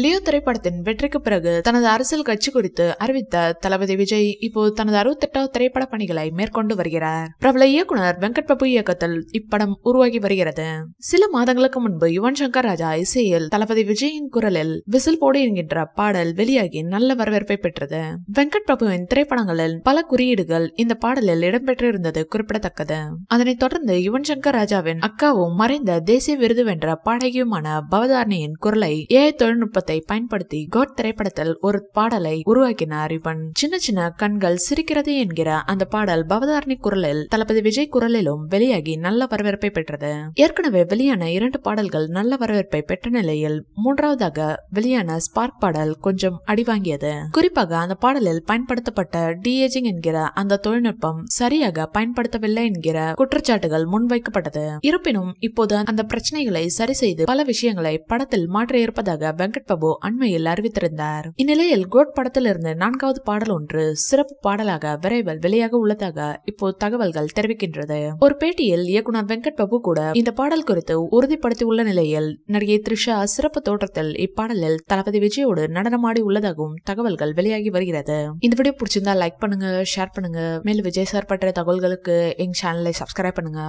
Leo திரைப்படத்தின் வெற்றிக்கு பிறகு தனது அரசியல் கட்சி குறித்து அறிவித்த தளபதி விஜய் இப்போ தனது அறுபத்தெட்டாவது திரைப்பட பணிகளை மேற்கொண்டு வருகிறார் பிரபல இயக்குனர் வெங்கட் பிரபு இயக்கத்தில் இப்படம் உருவாகி வருகிறது சில மாதங்களுக்கு முன்பு யுவன் சங்கர் ராஜா இசையில் தளபதி விஜயின் குரலில் விசில் போடு என்கின்ற பாடல் வெளியாகி நல்ல வரவேற்பை பெற்றது வெங்கட் பிரபுவின் திரைப்படங்களில் பல குறியீடுகள் இந்த பாடலில் இடம்பெற்றிருந்தது குறிப்பிடத்தக்கது அதனைத் தொடர்ந்து யுவன் சங்கர் ராஜாவின் அக்காவும் மறைந்த தேசிய விருது வென்ற பாடகியுமான பவதாரணியின் குரலை ஏ தொழில்நுட்ப நுட்பத்தை பயன்படுத்தி காட் திரைப்படத்தில் ஒரு பாடலை உருவாக்கினார் இவன் சின்ன சின்ன கண்கள் சிரிக்கிறது என்கிற அந்த பாடல் பவதாரணி குரலில் தளபதி விஜய் குரலிலும் வெளியாகி நல்ல வரவேற்பை பெற்றது ஏற்கனவே வெளியான இரண்டு பாடல்கள் நல்ல வரவேற்பை பெற்ற நிலையில் மூன்றாவதாக வெளியான ஸ்பார்க் பாடல் கொஞ்சம் அடிவாங்கியது குறிப்பாக அந்த பாடலில் பயன்படுத்தப்பட்ட டிஏஜிங் என்கிற அந்த தொழில்நுட்பம் சரியாக பயன்படுத்தவில்லை என்கிற குற்றச்சாட்டுகள் முன்வைக்கப்பட்டது இருப்பினும் இப்போது அந்த பிரச்சனைகளை சரி செய்து பல விஷயங்களை படத்தில் மாற்றியிருப்பதாக வெங்கட் பிரபு அண்மையில் அறிவித்திருந்தார் இந்நிலையில் கோட் படத்திலிருந்து நான்காவது பாடல் ஒன்று சிறப்பு பாடலாக விரைவில் வெளியாக உள்ளதாக இப்போ தகவல்கள் தெரிவிக்கின்றது ஒரு பேட்டியில் இயக்குனர் வெங்கட் பிரபு கூட இந்த பாடல் குறித்து உறுதிப்படுத்தியுள்ள நிலையில் நடிகை த்ரிஷா சிறப்பு தோற்றத்தில் இப்பாடலில் தளபதி விஜயோடு நடனமாடி உள்ளதாகவும் தகவல்கள் வெளியாகி வருகிறது இந்த வீடியோ பிடிச்சிருந்தா லைக் பண்ணுங்க ஷேர் பண்ணுங்க மேலும் விஜய் சார் பற்றிய தகவல்களுக்கு எங்க சேனலை சப்ஸ்கிரைப் பண்ணுங்க